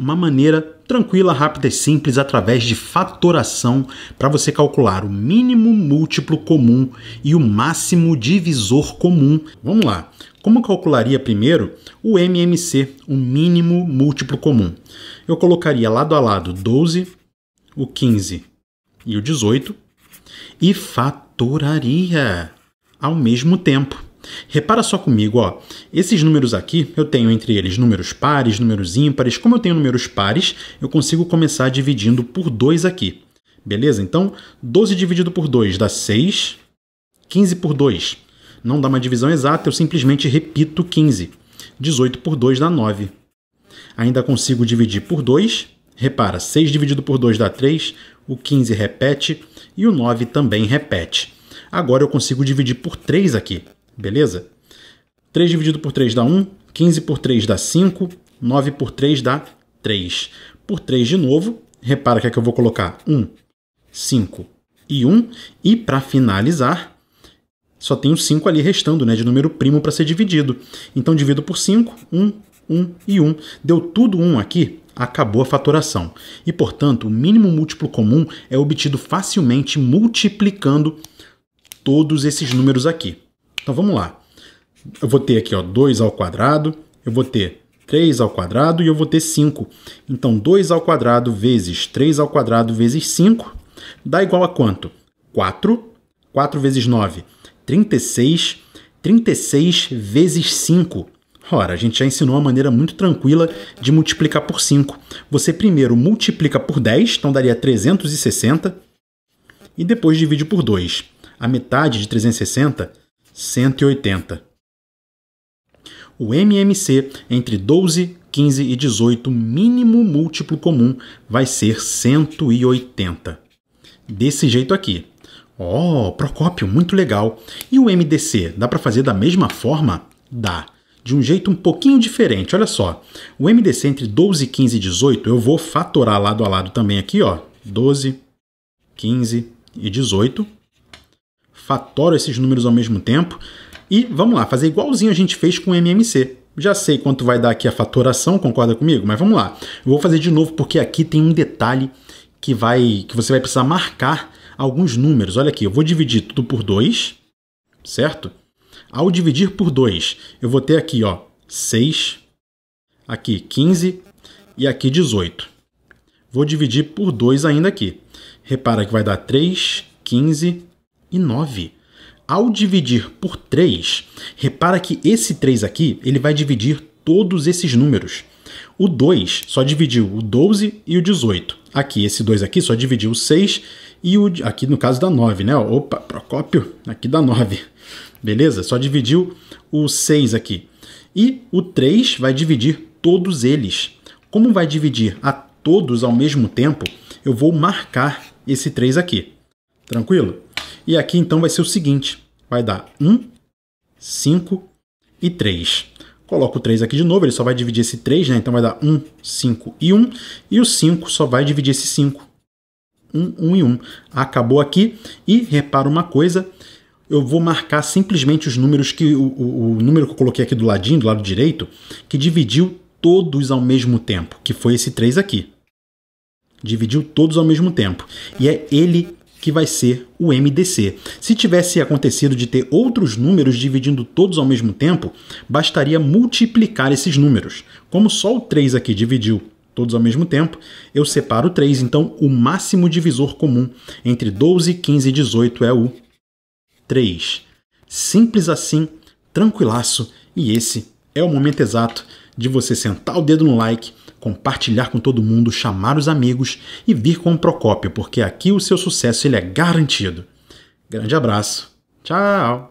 uma maneira tranquila, rápida e simples através de fatoração para você calcular o mínimo múltiplo comum e o máximo divisor comum. Vamos lá. Como calcularia primeiro o MMC, o mínimo múltiplo comum? Eu colocaria lado a lado 12, o 15 e o 18 e fatoraria ao mesmo tempo. Repara só comigo, ó. Esses números aqui, eu tenho entre eles números pares, números ímpares. Como eu tenho números pares, eu consigo começar dividindo por 2 aqui. Beleza? Então, 12 dividido por 2 dá 6, 15 por 2 não dá uma divisão exata, eu simplesmente repito 15. 18 por 2 dá 9. Ainda consigo dividir por 2. Repara, 6 dividido por 2 dá 3, o 15 repete e o 9 também repete. Agora eu consigo dividir por 3 aqui. Beleza? 3 dividido por 3 dá 1, 15 por 3 dá 5, 9 por 3 dá 3. Por 3 de novo, repara que aqui é eu vou colocar 1, 5 e 1. E para finalizar, só tem o 5 ali restando, né, de número primo para ser dividido. Então divido por 5, 1, 1 e 1. Deu tudo 1 aqui, acabou a fatoração. E, portanto, o mínimo múltiplo comum é obtido facilmente multiplicando todos esses números aqui. Então vamos lá. Eu vou ter aqui ó, 2 ao quadrado, eu vou ter 3 ao quadrado e eu vou ter 5. Então 2 ao quadrado vezes 3 ao quadrado vezes 5 dá igual a quanto? 4. 4 vezes 9, 36. 36 vezes 5. Ora, a gente já ensinou uma maneira muito tranquila de multiplicar por 5. Você primeiro multiplica por 10, então daria 360, e depois divide por 2. A metade de 360 180. O MMC entre 12, 15 e 18 mínimo múltiplo comum vai ser 180. Desse jeito aqui. Oh, Procópio, muito legal. E o MDC, dá para fazer da mesma forma? Dá. De um jeito um pouquinho diferente, olha só. O MDC entre 12, 15 e 18, eu vou fatorar lado a lado também aqui, ó. 12, 15 e 18 fatoro esses números ao mesmo tempo e vamos lá, fazer igualzinho a gente fez com o MMC. Já sei quanto vai dar aqui a fatoração, concorda comigo? Mas vamos lá. Eu vou fazer de novo porque aqui tem um detalhe que vai que você vai precisar marcar alguns números. Olha aqui, eu vou dividir tudo por 2, certo? Ao dividir por 2, eu vou ter aqui, ó, 6, aqui 15 e aqui 18. Vou dividir por 2 ainda aqui. Repara que vai dar 3, 15 e 9. Ao dividir por 3, repara que esse 3 aqui ele vai dividir todos esses números. O 2 só dividiu o 12 e o 18. Aqui, esse 2 aqui só dividiu o 6 e o. Aqui no caso da 9, né? Opa, Procópio, aqui dá 9. Beleza? Só dividiu o 6 aqui. E o 3 vai dividir todos eles. Como vai dividir a todos ao mesmo tempo, eu vou marcar esse 3 aqui. Tranquilo? E aqui então vai ser o seguinte: vai dar 1, 5 e 3. Coloco o 3 aqui de novo, ele só vai dividir esse 3, né? Então vai dar 1, 5 e 1. E o 5 só vai dividir esse 5. 1, 1 e 1. Acabou aqui. E repara uma coisa: eu vou marcar simplesmente os números que. O, o, o número que eu coloquei aqui do ladinho, do lado direito, que dividiu todos ao mesmo tempo, que foi esse 3 aqui. Dividiu todos ao mesmo tempo. E é ele que vai ser o MDC. Se tivesse acontecido de ter outros números dividindo todos ao mesmo tempo, bastaria multiplicar esses números. Como só o 3 aqui dividiu todos ao mesmo tempo, eu separo 3, então o máximo divisor comum entre 12, 15 e 18 é o 3. Simples assim, tranquilaço, e esse é o momento exato de você sentar o dedo no like compartilhar com todo mundo, chamar os amigos e vir com o Procópio, porque aqui o seu sucesso ele é garantido. Grande abraço. Tchau.